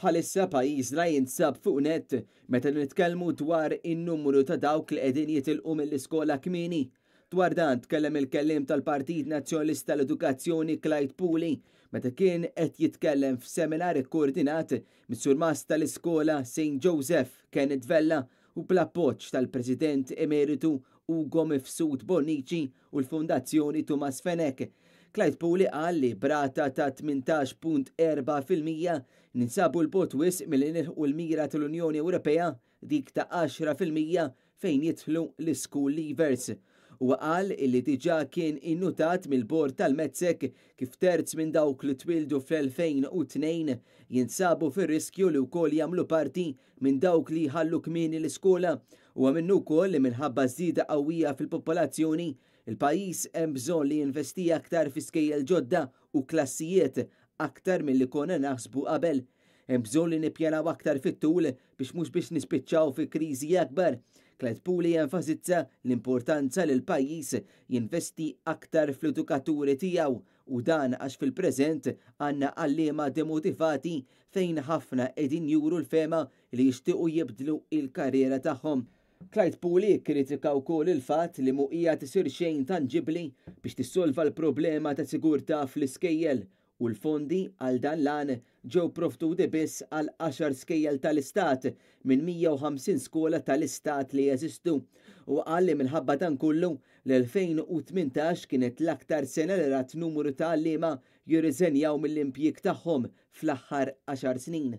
bħalissa la jinsab fuq net meta nitkellmu dwar in-numru ta' dawk li qegħdin jitilqu mill-iskola kmini. Dwar dan tkellem il-kellim tal-Partit Nazzjonalista l-Edukazzjoni Clyde Puli meta kien qed jitkellem f'seminar ikkoordinat mis-Sur Mas tal-Iskola St. Joseph Kenneth Vella u bl-appoġġ tal-President Emeritu Ugo Mifsud Bonici u l-Fondazzjoni Thomas Fenek Clyde Puli qal li brata ta' 18.4% ninsabu l-bot wis mill u l-mira tal-Unjoni Ewropea dik ta' 10% fejn jitħlu l-School Leavers u għal illi diġa kien innutat mill-bord tal-Mezzek kif terz minn dawk li twildu fl-2002 jinsabu fir-riskju li wkoll jagħmlu parti minn dawk li jħallu kmieni l-iskola u għamennu wkoll li minħabba żida qawwija fil-popolazzjoni il-pajis hemm bżonn li jinvesti aktar fi skejjel ġodda u klassijiet aktar mill-li konna naħsbu qabel. Hemm bżonn li nippjanaw aktar fit-tul biex mhux biex nispiċċaw fi kriżi akbar Puli jenfasizza l-importanza li l-pajis jinvesti aktar fl-edukaturi tijaw u dan għax fil-prezent għanna għallima demotivati fejn ħafna edin juru l-fema li jishtiqu jibdlu il-karriera tagħhom. Clyde Puli kritika u kol il-fat li muqija tisir xejn tangibli biex tissolva l-problema ta' sigurta fl-iskejjel u l-fondi għal dan lan ġew proftu biss għal 10 skejjel tal-istat minn 150 skola tal-istat li jeżistu u għalli minħabba dan kullu l-2018 kienet l-aktar sena li rat numru ta' għallima jirriżenjaw mill-impjik tagħhom fl-aħħar 10 snin.